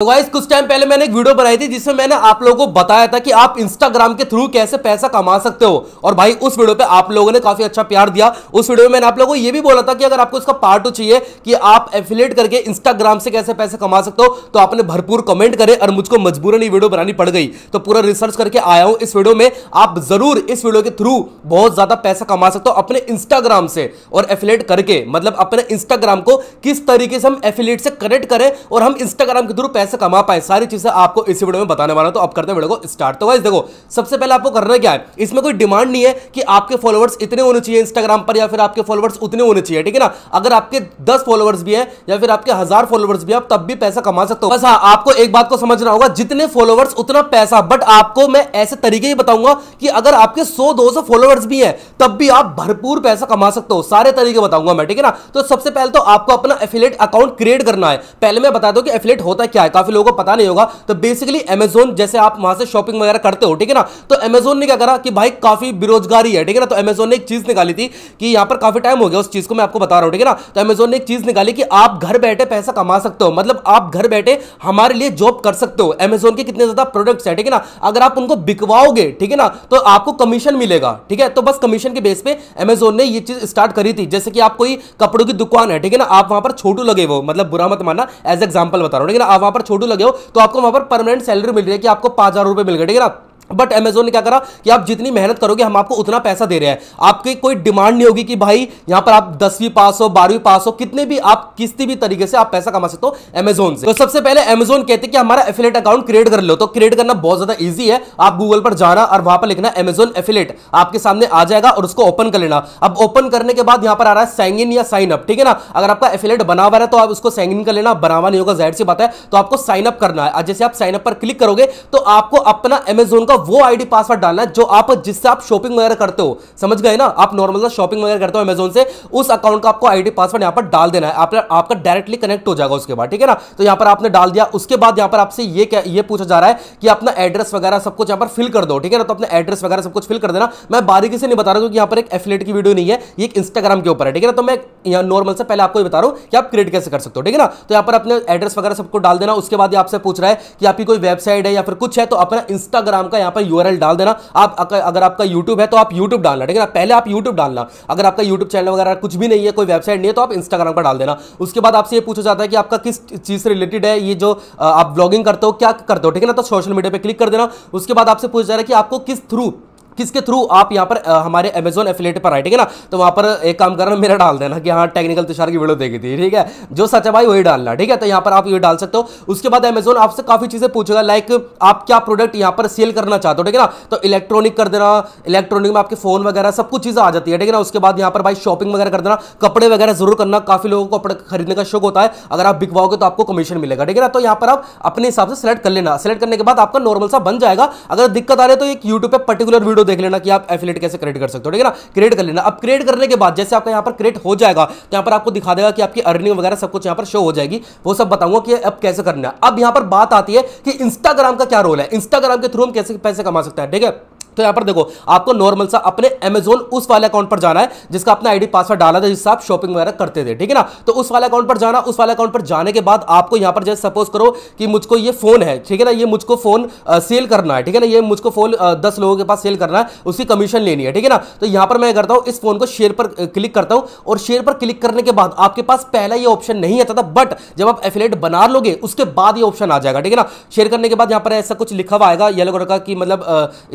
तो गाइस कुछ टाइम पहले मैंने एक वीडियो बनाई थी जिसमें मैंने आप लोगों को बताया था कि आप इंस्टाग्राम के थ्रू कैसे पैसा कमा सकते हो और भाई उस वीडियो पे आप लोगों ने काफी अच्छा प्यार दिया उस वीडियो में मैंने आप लोगों को ये भी बोला था कि अगर आपको इसका पार्ट तो चाहिए कि आप एफिलेट करके इंस्टाग्राम से कैसे पैसे कमा सकते हो तो आपने भरपूर कमेंट करे और मुझको मजबूरन ये वीडियो बनानी पड़ गई तो पूरा रिसर्च करके आया हूँ इस वीडियो में आप जरूर इस वीडियो के थ्रू बहुत ज्यादा पैसा कमा सकते हो अपने इंस्टाग्राम से और एफिलेट करके मतलब अपने इंस्टाग्राम को किस तरीके से हम एफिलेट से कनेक्ट करें और हम इंस्टाग्राम के थ्रू पैसे कैसे कमा पाए सारी चीजें आपको इसी वीडियो में बताने वाला तो अब करते हैं वीडियो को स्टार्ट तो वाइज देखो सबसे पहले आपको करना क्या है इसमें कोई डिमांड नहीं है कि आपके फॉलोवर्स इतने होने चाहिए इंस्टाग्राम पर या फिर आपके फॉलोवर्स उतने होने चाहिए ठीक है ना अगर आपके दस फॉलोवर्स भी है या फिर आपके हजार फॉलोवर्स भी आप तब भी पैसा कमा सकते हो बस हाँ आपको एक बात को समझना होगा जितने फॉलोवर्स उतना पैसा बट आपको मैं ऐसे तरीके ही बताऊंगा कि अगर आपके सौ दो फॉलोवर्स भी है तब भी आप भरपूर पैसा कमा सकते हो सारे तरीके बताऊंगा मैं ठीक है ना तो सबसे पहले तो आपको अपना एफिलेट अकाउंट क्रिएट करना है पहले मैं बता दो कि एफिलेट होता क्या है काफी लोगों को पता नहीं होगा तो बेसिकली अमेजोन जैसे आप वहां से शॉपिंग वगैरह करते हो ठीक है ना तो अमेजोन ने क्या करा कि भाई काफी बेरोजगारी है ठीक है ना तो अमेजोन ने एक चीज निकाली थी कि यहां पर काफी टाइम हो गया उस चीज को मैं आपको बता रहा हूं ठीक है ना तो अमेजोन ने एक चीज निकाली कि आप घर बैठे पैसा कमा सकते हो मतलब आप घर बैठे हमारे लिए जॉब कर सकते हो अमेजोन के कितने ज्यादा प्रोडक्ट्स है ठीक है ना अगर आप उनको बिकवाओगे ठीक है ना तो आपको कमीशन मिलेगा ठीक है तो बस कमीशन के बेस पे अमेजोन ने ये चीज स्टार्ट करी थी जैसे कि आप कोई कपड़ों की दुकान है ठीक है ना आप वहां पर छोटू लगे वो मतलब बुरा मत मानना एज एग्जाम्पल बता रहा हूँ ठीक है ना आप वहां पर छोटू लगे हो तो आपको वहां पर परमानेंट सैलरी मिल रही है कि आपको पांच हजार रुपए मिल गए ठीक है ना बट अमेजोन ने क्या करा कि आप जितनी मेहनत करोगे हम आपको उतना पैसा दे रहे हैं आपकी कोई डिमांड नहीं होगी कि भाई यहां पर आप दसवीं पास हो बारहवीं पास हो कितने भी आप किसी भी तरीके से आप पैसा कमा सकते हो अमेजोन से तो सबसे पहले अमेजोन कहते हैं कि हमारा एफिलेट अकाउंट क्रिएट कर लो तो क्रिएट करना बहुत ज्यादा ईजी है आप गूगल पर जाना और वहां पर लिखना अमेजोन एफिलेट आपके सामने आ जाएगा और उसको ओपन कर लेना अब ओपन करने के बाद यहां पर आ रहा है साइन इन या साइन अप ठीक है ना अगर आपका एफिलेट बना हुआ है तो आप उसको साइन इन कर लेना बना हुआ नहीं होगा जाहिर सी बात है तो आपको साइन अप करना है जैसे आप साइन अप पर क्लिक करोगे तो आपको अपना अमेजोन का आपका वो आईडी पासवर्ड डालना है जो आप जिससे आप शॉपिंग वगैरह करते हो समझ गए ना आप नॉर्मल शॉपिंग वगैरह करते हो अमेजोन से उस अकाउंट का आपको आईडी पासवर्ड यहाँ पर डाल देना है आप, आपका डायरेक्टली कनेक्ट हो जाएगा उसके बाद ठीक है ना तो यहाँ पर आपने डाल दिया उसके बाद यहाँ पर आपसे ये क्या ये पूछा जा रहा है कि अपना एड्रेस वगैरह सब कुछ यहाँ पर फिल कर दो ठीक है ना तो अपने एड्रेस वगैरह सब कुछ फिल कर देना मैं बारीकी से नहीं बता रहा कि यहाँ पर एक एफिलेट की वीडियो नहीं है ये एक इंस्टाग्राम के ऊपर है ठीक है ना तो मैं यहाँ नॉर्मल से पहले आपको बता रहा हूँ कि आप क्रिएट कैसे कर सकते हो ठीक है ना तो यहाँ पर अपने एड्रेस वगैरह सबको डाल देना उसके बाद आपसे पूछ रहा है कि आपकी कोई वेबसाइट है या फिर कुछ है तो अपना इंस्टाग्राम का यहां पर यूआरएल डाल देना आप अगर, आपका यूट्यूब है तो आप यूट्यूब डालना ठीक है ना पहले आप यूट्यूब डालना अगर आपका यूट्यूब चैनल वगैरह कुछ भी नहीं है कोई वेबसाइट नहीं है तो आप इंस्टाग्राम पर डाल देना उसके बाद आपसे ये पूछा जाता है कि आपका किस चीज़ से रिलेटेड है ये जो आप ब्लॉगिंग करते हो क्या करते हो ठीक है ना तो सोशल मीडिया पर क्लिक कर देना उसके बाद आपसे पूछा जा रहा है कि आपको किस थ्रू किसके थ्रू आप यहाँ पर हमारे अमेजोन एफिलेट पर आए ठीक है ना तो वहाँ पर एक काम करना मेरा डाल देना कि हाँ टेक्निकल तुषार की वीडियो देखी थी ठीक है जो सच है भाई वही डालना ठीक है तो यहाँ पर आप ये डाल सकते हो उसके बाद अमेजोन आपसे काफ़ी चीज़ें पूछेगा लाइक आप क्या प्रोडक्ट यहाँ पर सेल करना चाहते हो ठीक है ना तो इलेक्ट्रॉनिक कर देना इलेक्ट्रॉनिक में आपके फोन वगैरह सब कुछ चीज़ें आ जाती है ठीक है ना उसके बाद यहाँ पर भाई शॉपिंग वगैरह कर देना कपड़े वगैरह जरूर करना काफ़ी लोगों को कपड़े खरीदने का शौक होता है अगर आप बिकवाओगे तो आपको कमीशन मिलेगा ठीक है ना तो यहाँ पर आप अपने हिसाब से सिलेक्ट कर लेना सिलेक्ट करने के बाद आपका नॉर्मल सा बन जाएगा अगर दिक्कत आ रही है तो एक यूट्यूब पर पर्टिकुलर वीडियो देख लेना कि आप एफिलेट कैसे क्रिएट कर सकते हो ठीक है ना क्रिएट कर लेना अब क्रिएट करने के बाद जैसे आपका यहाँ पर क्रिएट हो जाएगा तो यहाँ पर आपको दिखा देगा कि आपकी अर्निंग वगैरह सब कुछ यहाँ पर शो हो जाएगी वो सब बताऊंगा कि अब कैसे करना है अब यहाँ पर बात आती है कि इंस्टाग्राम का क्या रोल है इंस्टाग्राम के थ्रू हम कैसे पैसे कमा सकते हैं ठीक है तो यहां पर देखो आपको नॉर्मल सा अपने अमेजोन उस वाले अकाउंट पर जाना है जिसका अपना आईडी पासवर्ड डाला था जिससे आप शॉपिंग वगैरह करते थे ठीक है ना तो उस वाले अकाउंट पर जाना उस वाले अकाउंट पर जाने के बाद आपको यहां पर जैसे सपोज करो कि मुझको ये फोन है ठीक है ना ये मुझको फोन सेल करना है ठीक है ना ये मुझको फोन दस लोगों के पास सेल करना है उसकी कमीशन लेनी है ठीक है ना तो यहां पर मैं करता हूं इस फोन को शेयर पर क्लिक करता हूं और शेयर पर क्लिक करने के बाद आपके पास पहला यह ऑप्शन नहीं आता था बट जब आप एफिलेट बना लोगे उसके बाद यह ऑप्शन आ जाएगा ठीक है ना शेयर करने के बाद यहां पर ऐसा कुछ लिखा हुआ आएगा येलो कलर का कि मतलब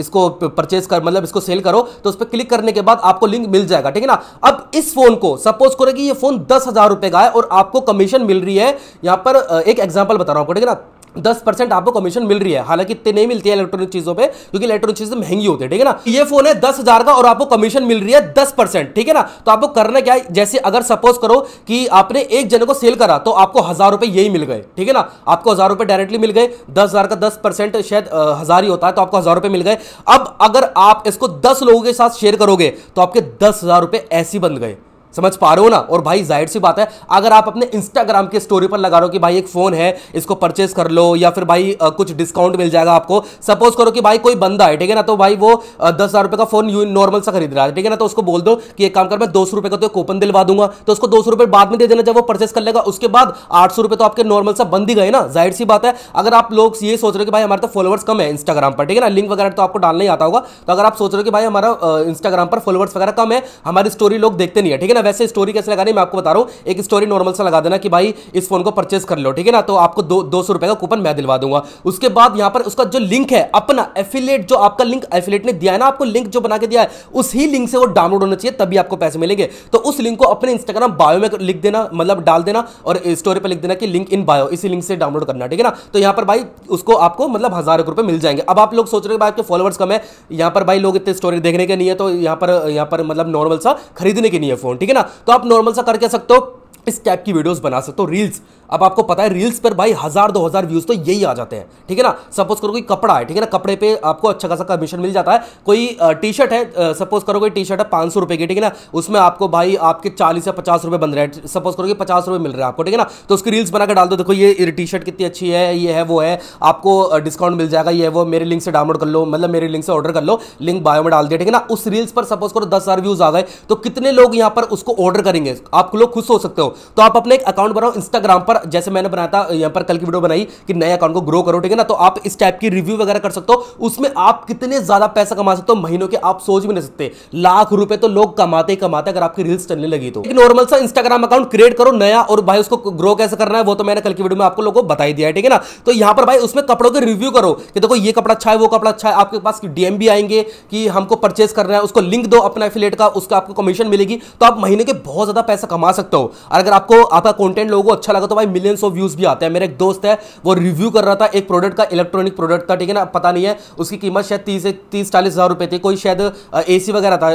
इसको परचेज कर मतलब इसको सेल करो तो उस पर क्लिक करने के बाद आपको लिंक मिल जाएगा ठीक है ना अब इस फोन को सपोज करो कि ये फोन दस हजार रुपए का है और आपको कमीशन मिल रही है यहां पर एक एग्जाम्पल बता रहा हूं ठीक है ना दस परसेंट आपको कमीशन मिल रही है हालांकि इतने नहीं मिलती है इलेक्ट्रॉनिक चीजों पे क्योंकि इलेक्ट्रॉनिक चीजें महंगी होती है ठीक है ना ये फोन है दस हजार का और आपको कमीशन मिल रही है दस परसेंट ठीक है ना तो आपको करना क्या है जैसे अगर सपोज करो कि आपने एक जने को सेल करा तो आपको हजार रुपए यही मिल गए ठीक है ना आपको हजार रुपए डायरेक्टली मिल गए दस हजार का दस परसेंट शायद हजार ही होता है तो आपको हजार रुपए मिल गए अब अगर आप इसको दस लोगों के साथ शेयर करोगे तो आपके दस हजार रुपए ऐसी बन गए समझ पा रहे हो ना और भाई जाहिर सी बात है अगर आप अपने इंस्टाग्राम की स्टोरी पर लगा रहे हो कि भाई एक फ़ोन है इसको परचेस कर लो या फिर भाई आ, कुछ डिस्काउंट मिल जाएगा आपको सपोज करो कि भाई कोई बंदा है ठीक है ना तो भाई वो दस हज़ार रुपये का फ़ोन यू नॉर्मल सा खरीद रहा है ठीक है ना तो उसको बोल दो कि एक काम कर मैं दो सौ रुपये का तो कूपन दिलवा दूंगा तो उसको दो सौ रुपये बाद में दे देना जब वो परचेस कर लेगा उसके बाद आठ सौ रुपये तो आपके नॉर्मल सा बंद ही गए ना जाहिर सी बात है अगर आप लोग ये सोच रहे हो कि भाई हमारे तो फॉलोवर्स कम है इंस्टाग्राम पर ठीक है ना लिंक वगैरह तो आपको डालना ही आता होगा तो अगर आप सोच रहे हो कि भाई हमारा इंस्टाग्राम पर फॉलोवर्स वगैरह कम है हमारी स्टोरी लोग देखते नहीं है ठीक है ना वैसे मतलब स्टोरी कैसे लगानी मैं आपको बता रहा हूँ एक स्टोरी नॉर्मल सा लगा देना कि भाई इस फोन को परचेस कर लो ठीक है ना तो आपको दो दो सौ रुपए का कूपन मैं दिलवा दूंगा उसके बाद यहाँ पर उसका जो लिंक है अपना एफिलेट जो आपका लिंक एफिलेट ने दिया है ना आपको लिंक जो बना के दिया है उस ही लिंक से वो डाउनलोड होना चाहिए तभी आपको पैसे मिलेंगे तो उस लिंक को अपने इंस्टाग्राम बायो में लिख देना मतलब डाल देना और स्टोरी पर लिख देना कि लिंक इन बायो इसी लिंक से डाउनलोड करना ठीक है ना तो यहाँ पर भाई उसको आपको मतलब हज़ार रुपए मिल जाएंगे अब आप लोग सोच रहे आपके फॉलोअर्स कम है यहाँ पर भाई लोग इतने स्टोरी देखने के नहीं है तो यहाँ पर यहाँ पर मतलब नॉर्मल सा खरीदने के नहीं है फोन ठीक है ठीक है ना तो आप नॉर्मल सा करके सकते हो इस कैप की वीडियोस बना सकते हो रील्स अब आपको पता है रील्स पर भाई हजार दो हजार व्यूज तो यही आ जाते हैं ठीक है ना सपोज करो कोई कपड़ा है ठीक है ना कपड़े पे आपको अच्छा खासा कमीशन मिल जाता है कोई टी शर्ट है सपोज करो कोई टी शर्ट है पांच सौ रुपए की ठीक है ना उसमें आपको भाई आपके चालीस या पचास रुपए बन रहे हैं सपोज करो कि पचास रुपए मिल रहे हैं आपको ठीक है ना तो उसकी रील्स बनाकर डाल दो देखो ये टी शर्ट कितनी अच्छी है ये है वो है आपको डिस्काउंट मिल जाएगा ये वो मेरे लिंक से डाउनलोड कर लो मतलब मेरे लिंक से ऑर्डर कर लो लिंक बायो में डाल दिया ठीक है ना उस रील्स पर सपोज करो दस हजार व्यूज आ गए तो कितने लोग यहाँ पर उसको ऑर्डर करेंगे आप लोग खुश हो सकते हो तो आप अपने एक अकाउंट बनाओ इंस्टाग्राम पर जैसे मैंने बनाया था यहां पर कल की वीडियो बनाई कि नए अकाउंट को ग्रो करो ठीक है ना तो आप इस टाइप की रिव्यू वगैरह कर सकते हो उसमें आप कितने ज़्यादा पैसा कमा सकते हो महीनों के आप सोच भी नहीं सकते लाख रुपए तो लोग कमाते ही कमाते अगर आपकी रील्स चलने लगी तो नॉर्मल सा इंस्टाग्राम अकाउंट क्रिएट करो नया और भाई उसको ग्रो कैसे करना है वो तो मैंने कल की वीडियो में आपको लोगों को बताई दिया है ठीक है ना तो यहां पर भाई उसमें कपड़ों के रिव्यू करो कि देखो ये कपड़ा अच्छा है वो कपड़ा अच्छा है आपके पास डीएम भी आएंगे कि हमको परचेस करना है उसको लिंक दो अपना एफिलेट का उसका आपको कमीशन मिलेगी तो आप महीने के बहुत ज़्यादा पैसा कमा सकते हो और अगर आपको आपका कंटेंट लोगों को अच्छा लगा तो भाई मिलियंस ऑफ व्यूज भी आते हैं मेरा एक दोस्त है वो रिव्यू कर रहा था एक प्रोडक्ट का इलेक्ट्रॉनिक प्रोडक्ट था ठीक है ना पता नहीं है उसकी कीमत शायद तीस तीस चालीस हज़ार रुपए थी कोई शायद ए वगैरह था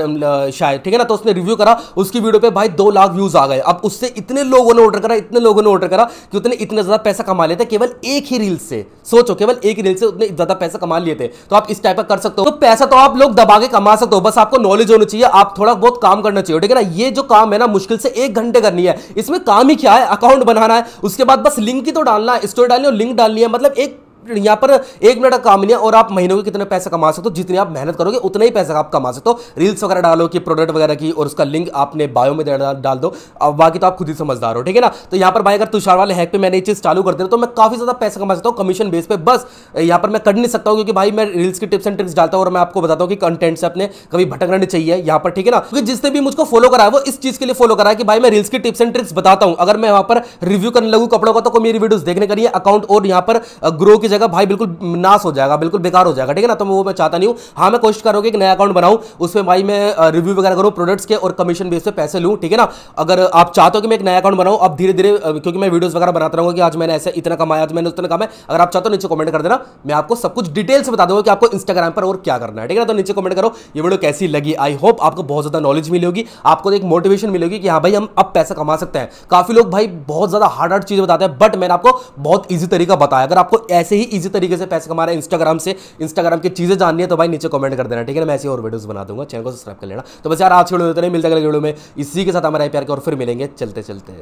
शायद ठीक है ना तो उसने रिव्यू करा उसकी वीडियो पर भाई दो लाख व्यूज़ आ गए अब उससे इतने लोगों ने ऑर्डर करा इतने लोगों ने ऑर्डर करा कि उतने इतने ज़्यादा पैसा कमा लेते केवल एक ही रील से सोचो केवल एक रील से उतने ज़्यादा पैसा कमा लिए थे तो आप इस टाइप का कर सकते हो तो पैसा तो आप लोग दबा के कमा सकते हो बस आपको नॉलेज होनी चाहिए आप थोड़ा बहुत काम करना चाहिए ठीक है ना ये जो काम है ना मुश्किल से एक घंटे करनी है इसमें काम ही क्या है अकाउंट बनाना है उसके बाद बस लिंक ही तो डालना है स्टोरी डालनी और लिंक डालनी है मतलब एक यहाँ पर एक मिनट का काम नहीं है और आप महीनों के कितने पैसे कमा सकते हो जितनी आप मेहनत करोगे उतना ही पैसा आप कमा सकते हो रील्स वगैरह डालो कि प्रोडक्ट वगैरह की और उसका लिंक आपने बायो में डाल दो अब बाकी तो आप खुद ही समझदार हो ठीक है ना तो यहाँ पर भाई अगर तुषार वाले हैक पे मैंने ये चीज़ चालू कर देना तो मैं काफ़ी ज़्यादा पैसा कमा सकता हूँ कमीशन बेस पर बस यहाँ पर मैं कर नहीं सकता हूँ क्योंकि भाई मैं रील्स की टिप्स एंड ट्रिक्स डालता हूँ और मैं आपको बताता हूँ कि कंटेंट से अपने कभी भटकना नहीं चाहिए यहाँ पर ठीक है ना क्योंकि जिसने भी मुझको फॉलो करा है वो इस चीज़ के लिए फॉलो करा है कि भाई मैं रील्स की टिप्स एंड ट्रिक्स बताता हूँ अगर मैं वहाँ पर रिव्यू करने लगूँ कपड़ों का तो मेरी वीडियोज़ देखने के अकाउंट और यहाँ पर ग्रो की जाएगा भाई बिल्कुल नाश हो जाएगा बिल्कुल बेकार हो जाएगा ठीक है ना तो मैं वो मैं चाहता नहीं हूँ हाँ मैं कोशिश करूँगी कि नया अकाउंट बनाऊँ उसमें भाई मैं रिव्यू वगैरह करूँ प्रोडक्ट्स के और कमीशन बेस पर पैसे लूँ ठीक है ना अगर आप चाहते हो कि मैं एक नया अकाउंट बनाऊँ अब धीरे धीरे क्योंकि मैं वीडियोज़ वगैरह बनाता रहूँगा कि आज मैंने ऐसे इतना कमाया आज मैंने उतना कमाया अगर आप चाहते हो नीचे कमेंट कर देना मैं आपको सब कुछ डिटेल से बता दूंगा कि आपको इंस्टाग्राम पर और क्या करना है ठीक है ना तो नीचे कमेंट करो ये वीडियो कैसी लगी आई होप आपको बहुत ज़्यादा नॉलेज मिली होगी आपको एक मोटिवेशन मिलेगी कि हाँ भाई हम अब पैसा कमा सकते हैं काफ़ी लोग भाई बहुत ज़्यादा हार्ड हार्ड चीज़ बताते हैं बट मैंने आपको बहुत ईजी तरीका बताया अगर आपको ऐसे ही इजी तरीके से पैसे कमा रहे हैं इंस्टाग्राम से इंस्टाग्राम की चीज़ें जाननी है तो भाई नीचे कमेंट कर देना ठीक है मैं ऐसी और वीडियोस बना दूंगा चैनल को सब्सक्राइब कर लेना तो बस यार आज के वीडियो में मिलते अगले वीडियो में इसी के साथ हमारे प्यार और फिर मिलेंगे चलते चलते